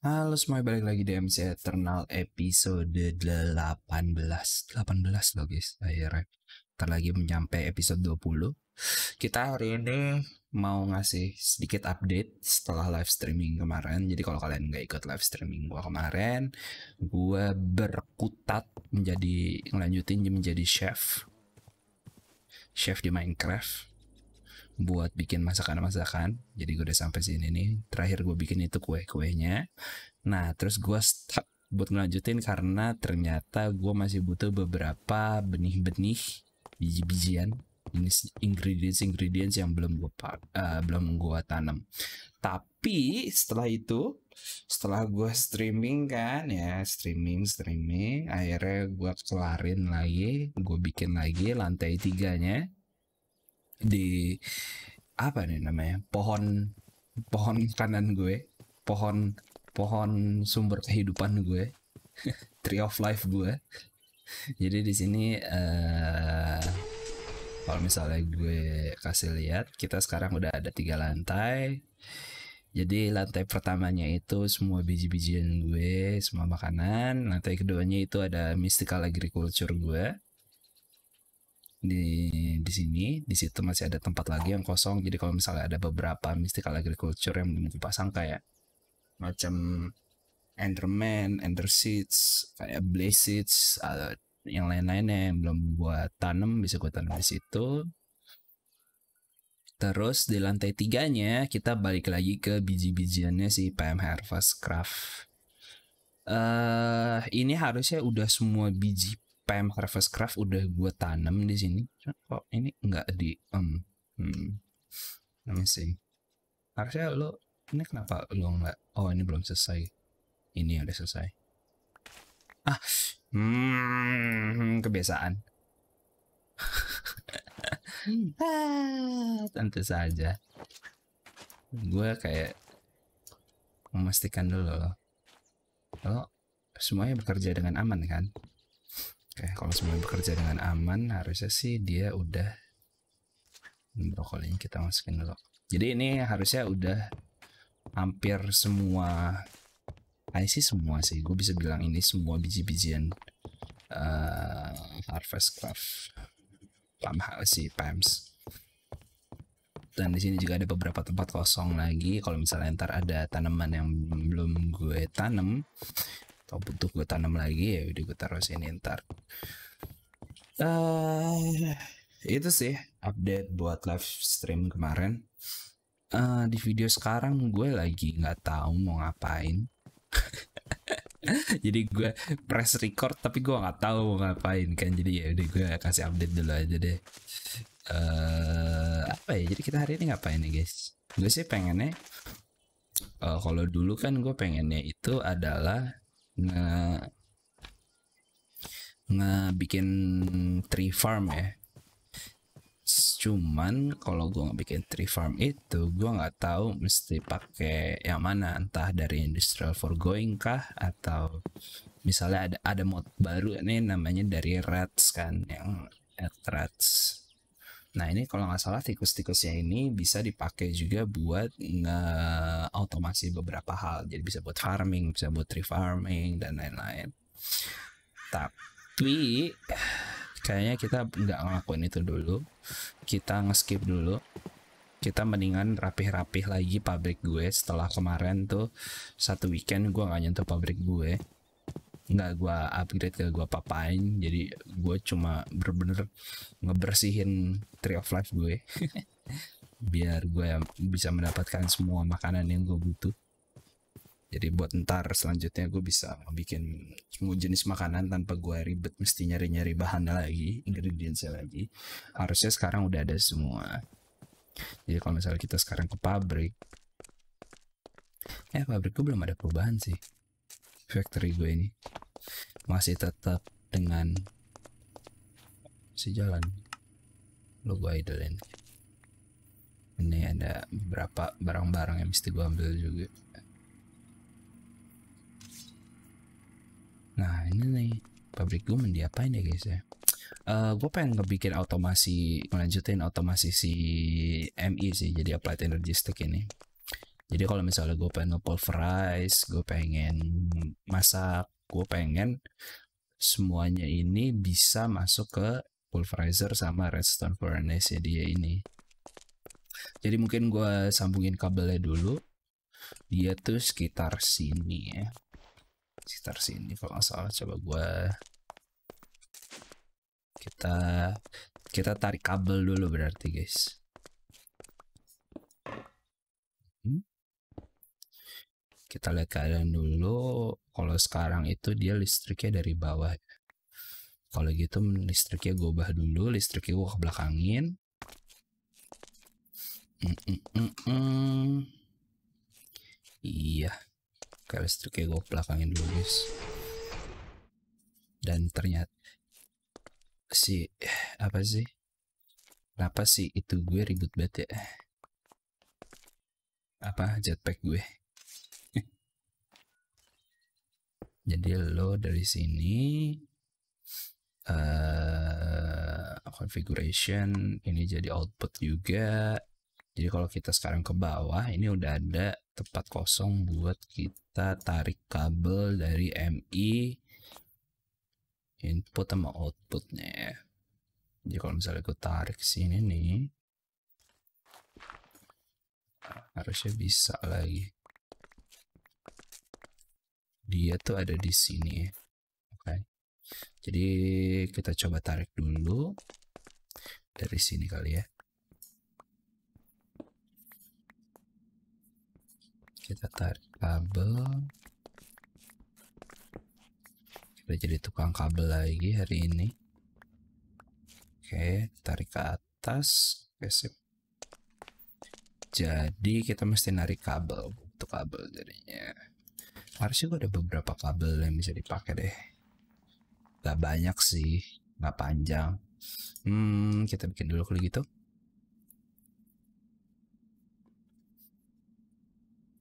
Halo semuanya balik lagi di MC Eternal episode 18 18 loh guys akhirnya Ntar lagi menyampe episode 20 Kita hari ini mau ngasih sedikit update setelah live streaming kemarin Jadi kalau kalian nggak ikut live streaming gua kemarin Gua berkutat menjadi ngelanjutin menjadi chef Chef di Minecraft buat bikin masakan-masakan. Jadi gue udah sampai sini nih. Terakhir gue bikin itu kue-kuenya. Nah, terus gue stuck buat ngelanjutin karena ternyata gue masih butuh beberapa benih-benih biji-bijian ini ingredients ingredients yang belum gue uh, belum gue tanam tapi setelah itu setelah gue streaming kan ya streaming streaming akhirnya gue kelarin lagi gue bikin lagi lantai tiganya di apa nih namanya pohon pohon kanan gue pohon pohon sumber kehidupan gue tree of life gue jadi di sini uh, kalau misalnya gue kasih lihat kita sekarang udah ada tiga lantai jadi lantai pertamanya itu semua biji-bijian gue semua makanan lantai keduanya itu ada mystical agriculture gue di di sini di situ masih ada tempat lagi yang kosong jadi kalau misalnya ada beberapa mystical agriculture yang belum dipasang kayak macam enderman ender seeds kayak blaze seeds eh, yang lain-lainnya yang belum gua tanam bisa gua tanam di situ Terus di lantai tiganya kita balik lagi ke biji-bijiannya si PM Harvest Craft. Uh, ini harusnya udah semua biji PM Harvest Craft udah gue tanam di sini. Kok ini nggak di um, hmm. Let me see. Harusnya lo ini kenapa lo nggak? Oh ini belum selesai. Ini udah selesai. Ah, hmm, kebiasaan. Hmm. ah, tentu saja. Gue kayak memastikan dulu lo, lo semuanya bekerja dengan aman kan? Oke, kalau semuanya bekerja dengan aman, harusnya sih dia udah brokolinya kita masukin dulu. Jadi ini harusnya udah hampir semua, IC semua sih, gue bisa bilang ini semua biji-bijian uh, harvest craft, sih, PAMS. Dan di sini juga ada beberapa tempat kosong lagi. Kalau misalnya ntar ada tanaman yang belum gue tanam, atau butuh gue tanam lagi ya udah gue taruh sini ntar uh, itu sih update buat live stream kemarin uh, di video sekarang gue lagi nggak tahu mau ngapain jadi gue press record tapi gue nggak tahu mau ngapain kan jadi ya udah gue kasih update dulu aja deh uh, apa ya jadi kita hari ini ngapain nih guys gue sih pengennya uh, kalau dulu kan gue pengennya itu adalah nge nge bikin tree farm ya cuman kalau gua nggak bikin tree farm itu gua nggak tahu mesti pakai yang mana entah dari industrial foregoing kah atau misalnya ada ada mod baru ini namanya dari rats kan yang rats Nah ini kalau nggak salah tikus-tikusnya ini bisa dipakai juga buat otomasi automasi beberapa hal. Jadi bisa buat farming, bisa buat tree farming, dan lain-lain. Tapi kayaknya kita nggak ngelakuin itu dulu. Kita ngeskip dulu. Kita mendingan rapih-rapih lagi pabrik gue setelah kemarin tuh satu weekend gue nggak nyentuh pabrik gue nggak gue upgrade ke gue papain jadi gue cuma bener-bener ngebersihin tree of life gue biar gue bisa mendapatkan semua makanan yang gue butuh jadi buat ntar selanjutnya gue bisa bikin semua jenis makanan tanpa gue ribet mesti nyari-nyari bahan lagi ingredientsnya lagi harusnya sekarang udah ada semua jadi kalau misalnya kita sekarang ke pabrik eh pabrik gue belum ada perubahan sih factory gue ini masih tetap dengan sejalan logo idol ini ini ada beberapa barang-barang yang mesti gue ambil juga nah ini nih pabrik gue mendiapain ya guys ya uh, eh, gue pengen ngebikin automasi melanjutin automasi si MI sih jadi applied energy stick ini jadi kalau misalnya gue pengen fries, gue pengen masak gue pengen semuanya ini bisa masuk ke pulverizer sama redstone furnace dia ini jadi mungkin gue sambungin kabelnya dulu dia tuh sekitar sini ya sekitar sini kalau nggak salah coba gue kita kita tarik kabel dulu berarti guys kita lihat keadaan dulu kalau sekarang itu dia listriknya dari bawah kalau gitu listriknya gue ubah dulu listriknya gue ke belakangin mm -mm -mm -mm. iya oke listriknya gue belakangin dulu guys dan ternyata si apa sih kenapa sih itu gue ribut banget ya apa jetpack gue Jadi lo dari sini uh, configuration ini jadi output juga. Jadi kalau kita sekarang ke bawah ini udah ada tempat kosong buat kita tarik kabel dari MI input sama outputnya ya. Jadi kalau misalnya gue tarik sini nih harusnya bisa lagi dia tuh ada di sini Oke. Okay. Jadi kita coba tarik dulu dari sini kali ya. Kita tarik kabel. Kita jadi tukang kabel lagi hari ini. Oke, okay, tarik ke atas. Oke, okay, Jadi kita mesti narik kabel, butuh kabel jadinya harusnya gue ada beberapa kabel yang bisa dipakai deh gak banyak sih gak panjang hmm kita bikin dulu kalau gitu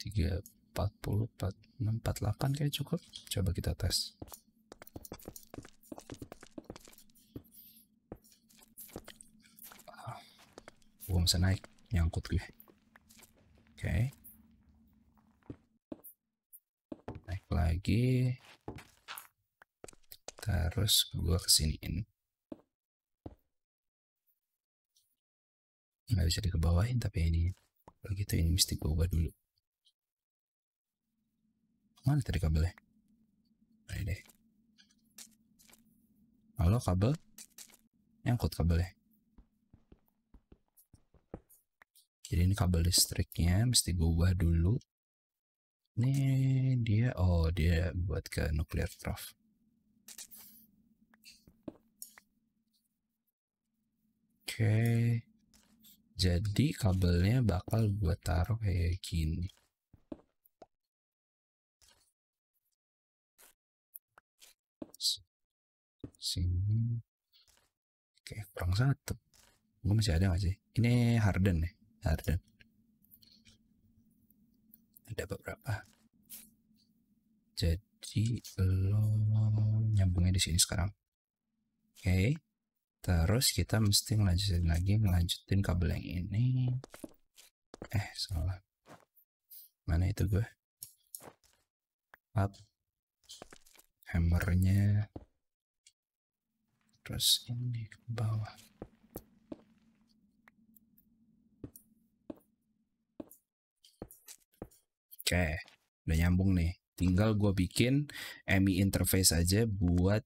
tiga empat puluh empat enam empat delapan kayak cukup coba kita tes ah, gue bisa naik nyangkut gue oke okay. lagi terus gua kesiniin nggak bisa dikebawain tapi ini kalau gitu ini mesti gua ubah dulu mana tadi kabelnya nah, ini deh halo kabel nyangkut kabelnya jadi ini kabel listriknya mesti gue ubah dulu ini dia, oh dia buat ke nuklear trough. Oke, okay. jadi kabelnya bakal gue taruh kayak gini. Sini, oke okay, kurang satu. Gue masih ada gak sih? Ini harden ya, harden ada beberapa jadi lo nyambungnya di sini sekarang oke okay. terus kita mesti ngelanjutin lagi ngelanjutin kabel yang ini eh salah mana itu gue up hammernya terus ini ke bawah Oke, udah nyambung nih. Tinggal gue bikin MI interface aja buat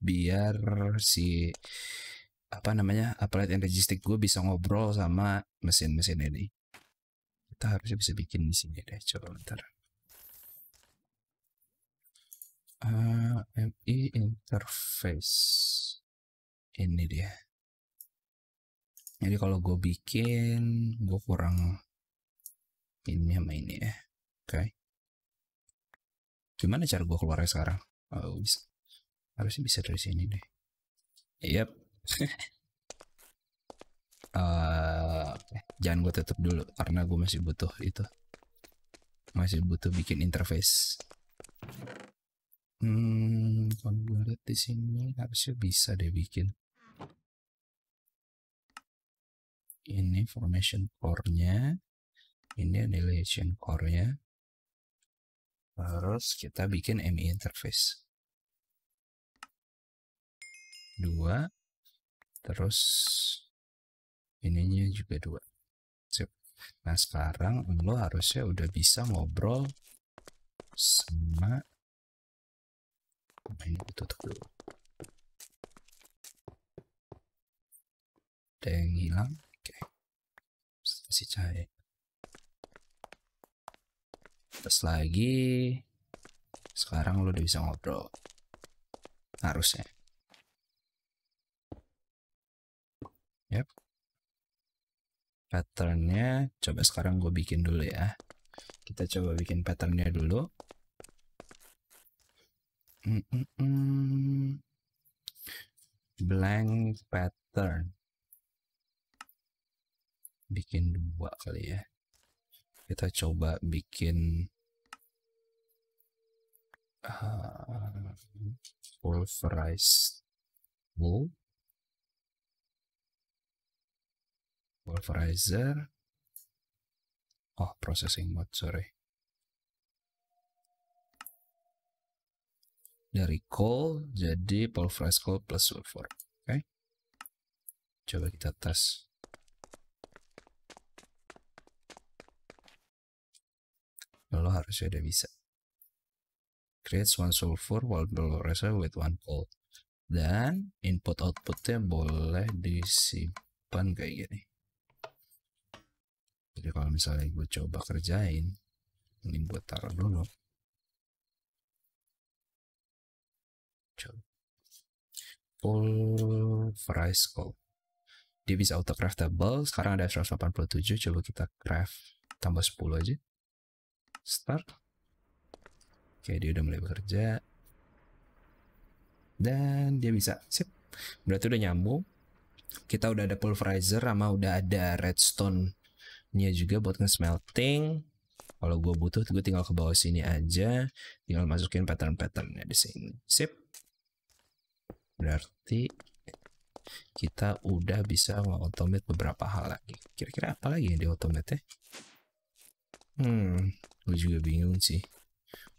biar si apa namanya applied and stick gue bisa ngobrol sama mesin-mesin ini. Kita harusnya bisa bikin di sini deh. Coba bentar. Uh, eh, MI interface ini dia. Jadi kalau gue bikin, gue kurang ini sama ini ya. Oke. Okay. Gimana cara gue keluarnya sekarang? Oh, bisa. Harusnya bisa dari sini deh. Yap. uh, eh, jangan gue tutup dulu karena gue masih butuh itu. Masih butuh bikin interface. Hmm, kalau gue lihat di sini harusnya bisa deh bikin. Ini formation core-nya. Ini annihilation core-nya. Terus kita bikin MI interface. 2. Terus ininya juga 2. Sip. Nah, sekarang lo harusnya udah bisa ngobrol sama nah, ini tutup dulu. Ada yang hilang. Oke. Okay. Masih cahaya. Terus lagi. Sekarang lo udah bisa ngobrol. Harusnya. yep Patternnya, coba sekarang gue bikin dulu ya. Kita coba bikin patternnya dulu. Blank pattern. Bikin dua kali ya kita coba bikin uh, ah, pulverize wool pulverizer oh processing mode sorry dari coal jadi pulverize coal plus sulfur oke okay. coba kita tes Nah, lo harusnya udah bisa Create one sulfur while fluorescer with one gold dan input outputnya boleh disimpan kayak gini jadi kalau misalnya gue coba kerjain ini gue taruh dulu coba pulverize gold dia bisa auto craftable sekarang ada 187 coba kita craft tambah 10 aja start. Oke, dia udah mulai bekerja. Dan dia bisa, sip. Berarti udah nyambung. Kita udah ada pulverizer sama udah ada redstone-nya juga buat nge-smelting. Kalau gue butuh, gue tinggal ke bawah sini aja. Tinggal masukin pattern-patternnya di sini. Sip. Berarti kita udah bisa nge-automate beberapa hal lagi. Kira-kira apa lagi yang di-automate ya? Hmm, gue juga bingung sih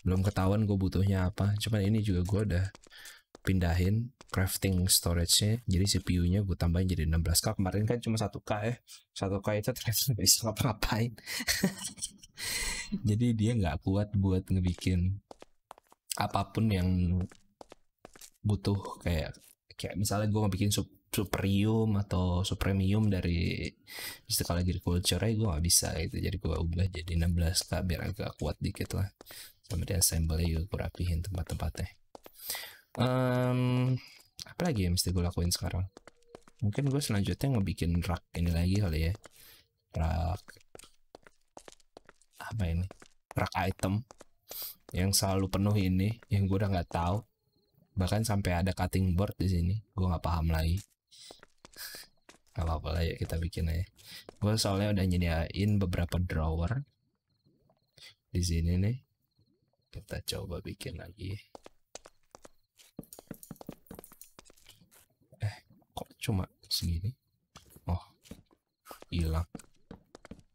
belum ketahuan gue butuhnya apa cuman ini juga gue udah pindahin crafting storage-nya jadi CPU-nya gue tambahin jadi 16k kemarin kan cuma 1k ya 1k itu ternyata bisa ngapa-ngapain jadi dia nggak kuat buat ngebikin apapun yang butuh kayak kayak misalnya gue mau bikin sub superium atau supremium dari Mystical Agriculture gue gak bisa gitu jadi gue ubah jadi 16k biar agak kuat dikit lah kemudian assemble gue rapihin tempat-tempatnya um, apa lagi yang mesti gue lakuin sekarang mungkin gue selanjutnya bikin rak ini lagi kali ya rak apa ini rak item yang selalu penuh ini yang gue udah nggak tahu bahkan sampai ada cutting board di sini gue nggak paham lagi Gak apa-apa lah ya kita bikin aja. Gue soalnya udah nyediain beberapa drawer di sini nih. Kita coba bikin lagi. Eh, kok cuma segini? Oh, hilang.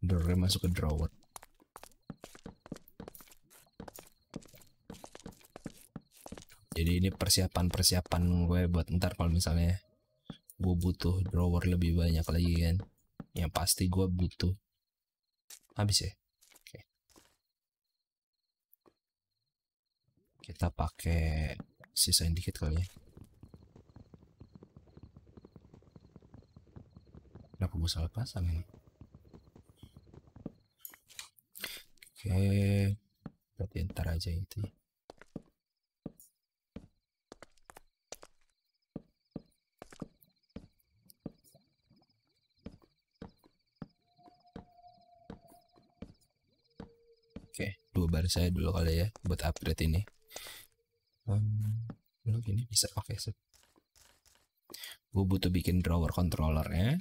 Drawer masuk ke drawer. Jadi ini persiapan-persiapan gue buat ntar kalau misalnya gue butuh drawer lebih banyak lagi kan yang pasti gue butuh habis ya oke kita pakai sisain dikit kali ya kenapa gue salah pasang ini oke berarti ntar aja ya. dua saya dulu kali ya buat upgrade ini um, ini bisa oke okay, sip gue butuh bikin drawer controller ya.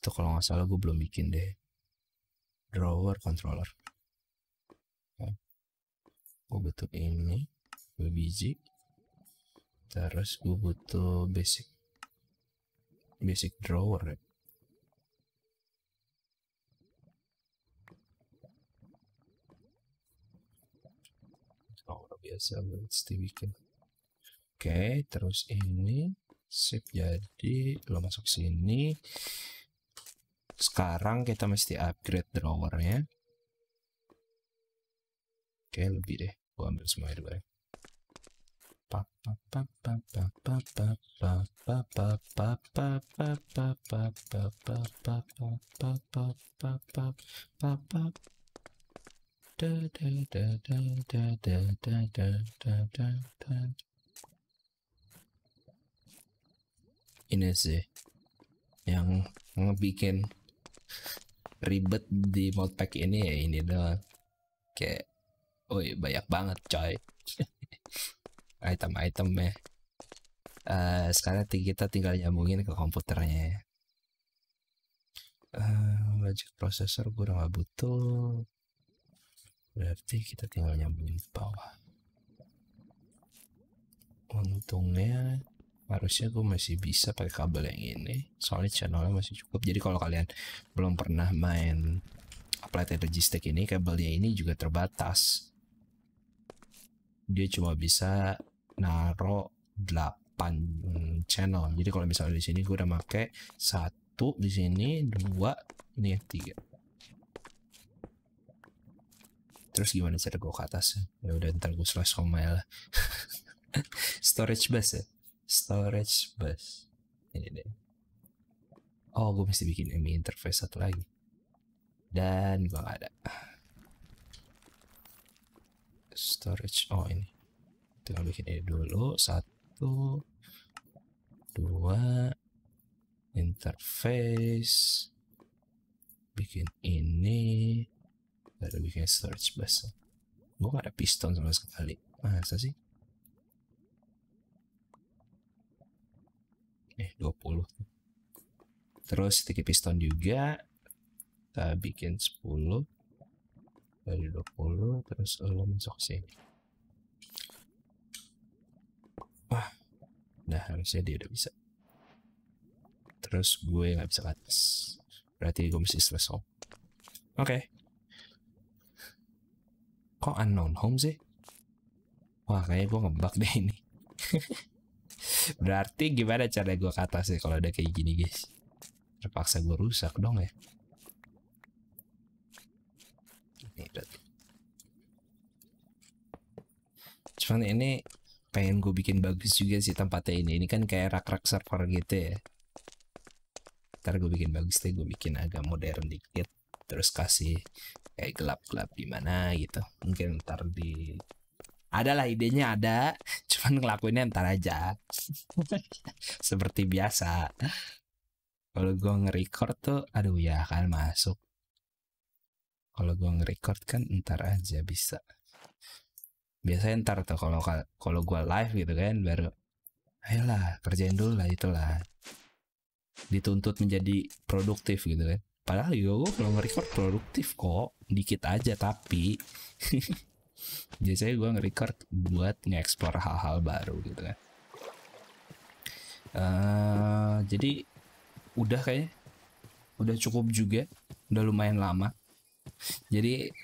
itu kalau nggak salah gue belum bikin deh drawer controller okay. Ya. gue butuh ini dua biji terus gue butuh basic basic drawer ya biasa mesti weekend oke terus ini sip jadi lo masuk sini sekarang kita mesti upgrade drawernya oke lebih deh gua ambil semua itu bareng ini sih yang ngebikin ribet di modpack ini ya ini doang. Kayak, woi banyak banget coy. Item-itemnya. item Uh, sekarang kita tinggal nyambungin ke komputernya ya. Uh, eh, logic processor gue udah gak butuh berarti kita tinggal nyambungin ke bawah untungnya harusnya gue masih bisa pakai kabel yang ini soalnya channelnya masih cukup jadi kalau kalian belum pernah main applied energy stick ini kabelnya ini juga terbatas dia cuma bisa naro 8 channel jadi kalau misalnya di sini gue udah make satu di sini dua ini ya, tiga terus gimana cara gue ke atas ya udah ntar gue slash home lah storage bus ya storage bus ini deh oh gue mesti bikin MI interface satu lagi dan gue gak ada storage oh ini tinggal bikin ini dulu satu dua interface bikin ini baru di kayak search bus gue gak ada piston sama sekali masa sih eh 20 terus sticky piston juga kita bikin 10 dari 20 terus lo masuk sini wah nah harusnya dia udah bisa terus gue nggak bisa ke atas berarti gue mesti selesai oke okay kok unknown home sih wah kayaknya gue ngebak deh ini berarti gimana cara gue kata sih ya kalau ada kayak gini guys terpaksa gue rusak dong ya ini berarti cuman ini pengen gue bikin bagus juga sih tempatnya ini ini kan kayak rak-rak server gitu ya ntar gue bikin bagus deh gue bikin agak modern dikit terus kasih kayak gelap-gelap di mana gitu mungkin ntar di adalah idenya ada cuman ngelakuinnya ntar aja seperti biasa kalau gua nge-record tuh aduh ya kan masuk kalau gua nge-record kan ntar aja bisa biasanya ntar tuh kalau kalau gue live gitu kan baru ayolah kerjain dulu lah itulah dituntut menjadi produktif gitu kan Padahal juga gue kalau nge-record produktif kok, dikit aja tapi biasanya gue nge-record buat nge-explore hal-hal baru gitu kan. Uh, jadi udah kayak udah cukup juga, udah lumayan lama. Jadi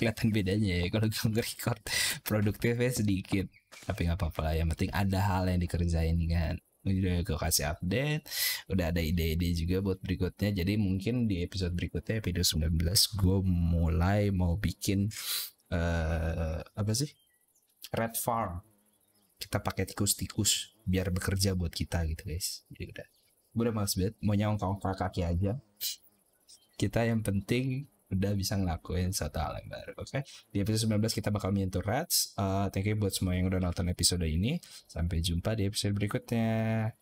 kelihatan bedanya ya kalau gue nge-record produktifnya sedikit tapi nggak apa-apa lah yang penting ada hal yang dikerjain kan udah gue kasih update udah ada ide-ide juga buat berikutnya jadi mungkin di episode berikutnya episode 19 gue mulai mau bikin uh, apa sih red farm kita pakai tikus-tikus biar bekerja buat kita gitu guys jadi udah gue udah males banget mau nyawang kaki aja kita yang penting udah bisa ngelakuin satu hal yang baru. Oke, okay? di episode 19 kita bakal menyentuh rats. Uh, thank you buat semua yang udah nonton episode ini. Sampai jumpa di episode berikutnya.